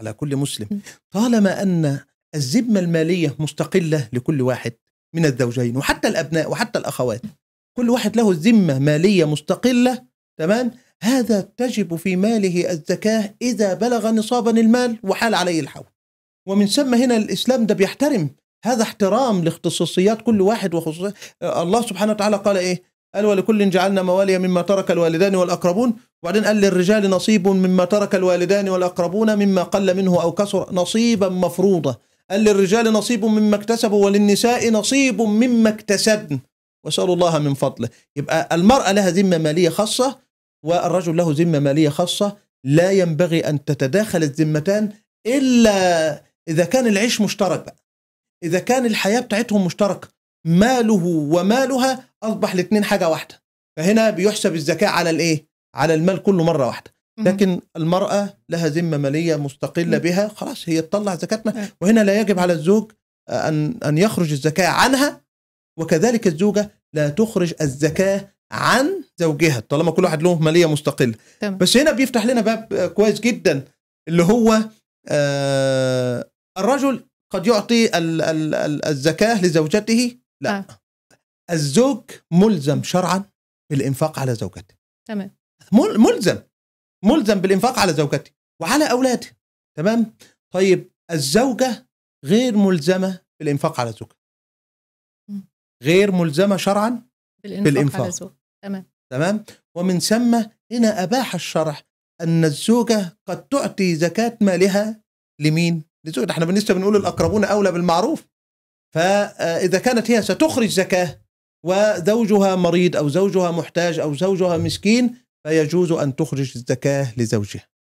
على كل مسلم طالما أن الذمة المالية مستقلة لكل واحد من الزوجين وحتى الأبناء وحتى الأخوات كل واحد له ذمة مالية مستقلة تمام هذا تجب في ماله الزكاة إذا بلغ نصابا المال وحال عليه الحول ومن ثم هنا الإسلام ده بيحترم هذا احترام لاختصاصيات كل واحد وخصوصيات آه، الله سبحانه وتعالى قال إيه قال ولكل جعلنا مواليا مما ترك الوالدان والأقربون وبعدين قال للرجال نصيب مما ترك الوالدان والأقربون مما قل منه أو كثر نصيبا مفروضا قال للرجال نصيب مما اكتسبوا وللنساء نصيب مما اكتسبن واسألوا الله من فضله يبقى المرأة لها ذمة مالية خاصة والرجل له ذمة مالية خاصة لا ينبغي أن تتداخل الذمتان إلا إذا كان العيش مشترك بقى إذا كان الحياة بتاعتهم مشتركة ماله ومالها أصبح الاثنين حاجة واحدة فهنا بيحسب الزكاة على الإيه؟ على المال كله مره واحده لكن المراه لها ذمه ماليه مستقله بها خلاص هي تطلع زكاتنا وهنا لا يجب على الزوج آه، ان ان يخرج الزكاه عنها وكذلك الزوجه لا تخرج الزكاه عن زوجها طالما كل واحد له ماليه مستقله تمام. بس هنا بيفتح لنا باب آه، كويس جدا اللي هو آه الرجل قد يعطي الزكاه لزوجته لا آه. الزوج ملزم شرعا بالانفاق على زوجته تمام ملزم ملزم بالانفاق على زوجته وعلى اولاده تمام طيب الزوجه غير ملزمه بالانفاق على زوجها غير ملزمه شرعا بالانفاق, بالإنفاق. على زوجها تمام تمام ومن ثم هنا اباح الشرع ان الزوجه قد تعطي زكاه مالها لمين لزوجها احنا بالنسبه بنقول الاقربون اولى بالمعروف فاذا كانت هي ستخرج زكاه وزوجها مريض او زوجها محتاج او زوجها مسكين فيجوز أن تخرج الزكاة لزوجها